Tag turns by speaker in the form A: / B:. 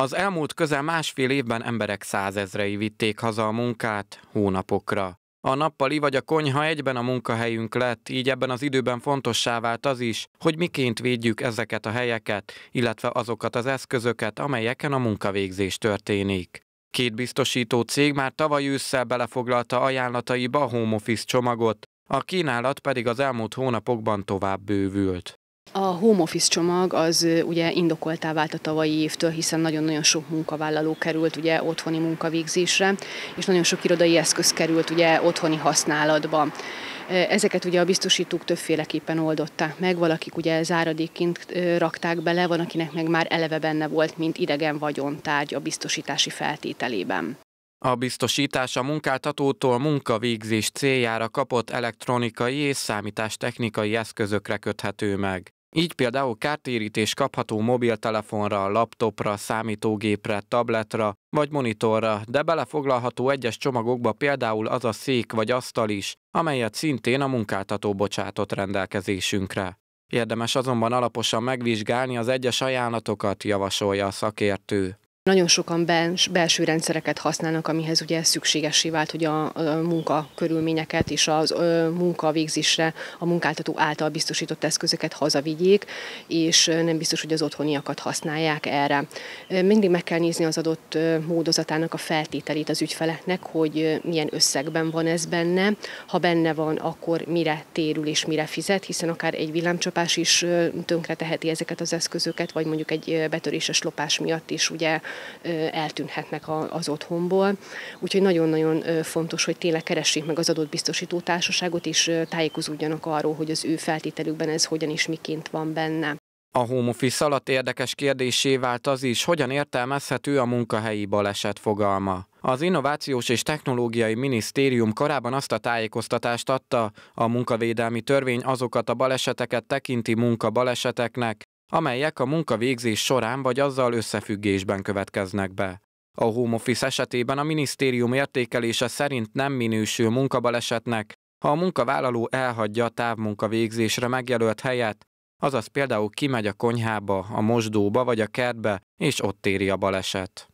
A: Az elmúlt közel másfél évben emberek százezrei vitték haza a munkát hónapokra. A nappali vagy a konyha egyben a munkahelyünk lett, így ebben az időben fontossá vált az is, hogy miként védjük ezeket a helyeket, illetve azokat az eszközöket, amelyeken a munkavégzés történik. Két biztosító cég már tavaly ősszel belefoglalta ajánlataiba a home office csomagot, a kínálat pedig az elmúlt hónapokban tovább bővült.
B: A home office csomag az ugye indokoltá vált a tavalyi évtől, hiszen nagyon-nagyon sok munkavállaló került ugye otthoni munkavégzésre, és nagyon sok irodai eszköz került ugye otthoni használatba. Ezeket ugye a biztosítók többféleképpen oldották meg, valakik ugye záradékként rakták bele, van akinek meg már eleve benne volt, mint idegen vagyontárgy a biztosítási feltételében.
A: A biztosítás a munkáltatótól munkavégzés céljára kapott elektronikai és számítástechnikai eszközökre köthető meg. Így például kártérítés kapható mobiltelefonra, laptopra, számítógépre, tabletra vagy monitorra, de belefoglalható egyes csomagokba például az a szék vagy asztal is, amelyet szintén a munkáltató bocsátott rendelkezésünkre. Érdemes azonban alaposan megvizsgálni az egyes ajánlatokat, javasolja a szakértő.
B: Nagyon sokan belső rendszereket használnak, amihez ugye szükségessé vált, hogy a, munka munkakörülményeket és az munka munkavégzésre a munkáltató által biztosított eszközöket hazavigyék, és nem biztos, hogy az otthoniakat használják erre. Mindig meg kell nézni az adott módozatának a feltételét az ügyfeleknek, hogy milyen összegben van ez benne. Ha benne van, akkor mire térül és mire fizet, hiszen akár egy villámcsapás is tönkreteheti ezeket az eszközöket, vagy mondjuk egy betöréses lopás miatt is ugye eltűnhetnek az otthonból. Úgyhogy nagyon-nagyon fontos, hogy tényleg keressék meg az adott biztosító társaságot, és tájékozódjanak arról, hogy az ő feltételükben ez hogyan is miként van benne.
A: A home office alatt érdekes kérdésé vált az is, hogyan értelmezhető a munkahelyi baleset fogalma. Az Innovációs és Technológiai Minisztérium korábban azt a tájékoztatást adta, a munkavédelmi törvény azokat a baleseteket tekinti munkabaleseteknek, amelyek a munkavégzés során vagy azzal összefüggésben következnek be. A home office esetében a minisztérium értékelése szerint nem minősül munkabalesetnek, ha a munkavállaló elhagyja a távmunkavégzésre megjelölt helyet, azaz például kimegy a konyhába, a mosdóba vagy a kertbe, és ott éri a baleset.